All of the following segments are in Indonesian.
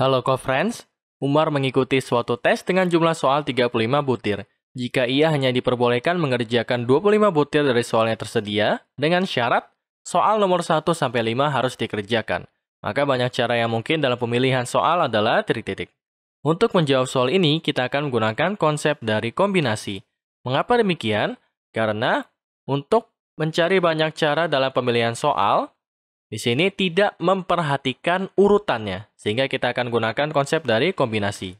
Halo co-friends, Umar mengikuti suatu tes dengan jumlah soal 35 butir. Jika ia hanya diperbolehkan mengerjakan 25 butir dari soalnya tersedia, dengan syarat soal nomor 1 sampai 5 harus dikerjakan. Maka banyak cara yang mungkin dalam pemilihan soal adalah titik-titik. Untuk menjawab soal ini, kita akan menggunakan konsep dari kombinasi. Mengapa demikian? Karena untuk mencari banyak cara dalam pemilihan soal, di sini tidak memperhatikan urutannya, sehingga kita akan gunakan konsep dari kombinasi.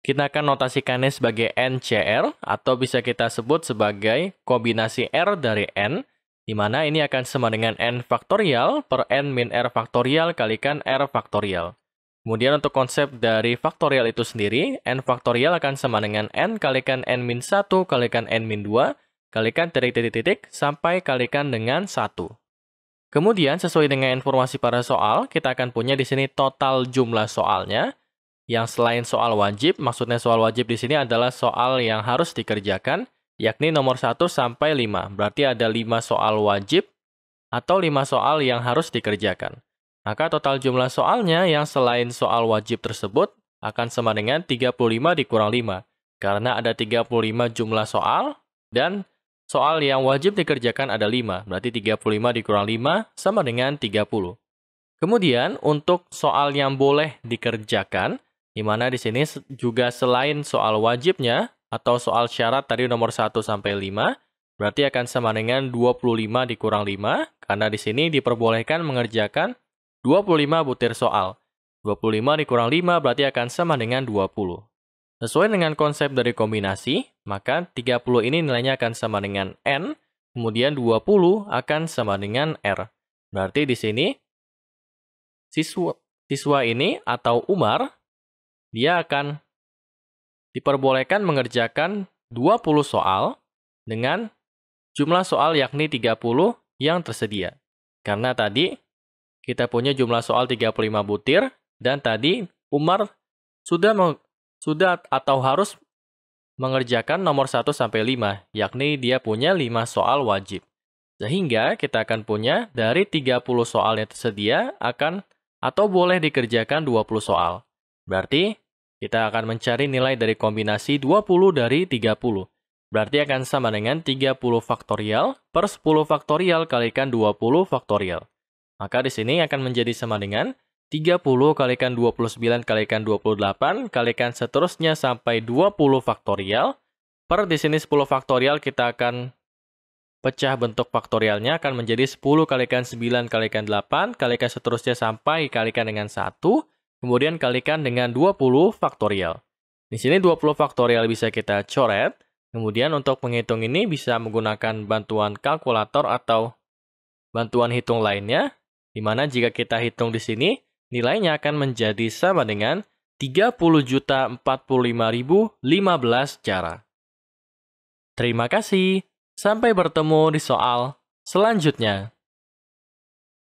Kita akan notasikannya sebagai NCR atau bisa kita sebut sebagai kombinasi R dari N, di mana ini akan sama dengan N faktorial per N min R faktorial kalikan R faktorial. Kemudian untuk konsep dari faktorial itu sendiri, N faktorial akan sama dengan N kalikan N min 1 kalikan N min 2 kalikan titik-titik-titik sampai kalikan dengan 1. Kemudian sesuai dengan informasi pada soal, kita akan punya di sini total jumlah soalnya. Yang selain soal wajib, maksudnya soal wajib di sini adalah soal yang harus dikerjakan, yakni nomor 1 sampai 5. Berarti ada 5 soal wajib atau 5 soal yang harus dikerjakan. Maka total jumlah soalnya yang selain soal wajib tersebut akan sama dengan 35 dikurang 5. Karena ada 35 jumlah soal dan Soal yang wajib dikerjakan ada 5, berarti 35 dikurang 5 sama dengan 30. Kemudian untuk soal yang boleh dikerjakan, di mana di sini juga selain soal wajibnya atau soal syarat tadi nomor 1 sampai 5, berarti akan sama dengan 25 dikurang 5 karena di sini diperbolehkan mengerjakan 25 butir soal. 25 dikurang 5 berarti akan sama dengan 20. Sesuai dengan konsep dari kombinasi, maka 30 ini nilainya akan sama dengan N, kemudian 20 akan sama dengan R. Berarti di sini siswa, siswa ini atau Umar, dia akan diperbolehkan mengerjakan 20 soal dengan jumlah soal yakni 30 yang tersedia. Karena tadi kita punya jumlah soal 35 butir dan tadi Umar sudah sudah atau harus mengerjakan nomor 1 sampai 5, yakni dia punya 5 soal wajib. Sehingga kita akan punya dari 30 soal yang tersedia akan atau boleh dikerjakan 20 soal. Berarti kita akan mencari nilai dari kombinasi 20 dari 30. Berarti akan sama dengan 30 faktorial per 10 faktorial kalikan 20 faktorial. Maka di sini akan menjadi sama dengan 30 kalikan 29 kalikan 28 kalikan seterusnya sampai 20 faktorial. Per di sini 10 faktorial kita akan pecah bentuk faktorialnya akan menjadi 10 kalikan 9 kalikan 8 kalikan seterusnya sampai kalikan dengan 1 kemudian kalikan dengan 20 faktorial. Di sini 20 faktorial bisa kita coret. Kemudian untuk menghitung ini bisa menggunakan bantuan kalkulator atau bantuan hitung lainnya di mana jika kita hitung di sini nilainya akan menjadi sama dengan 30.045.015 cara. Terima kasih, sampai bertemu di soal selanjutnya.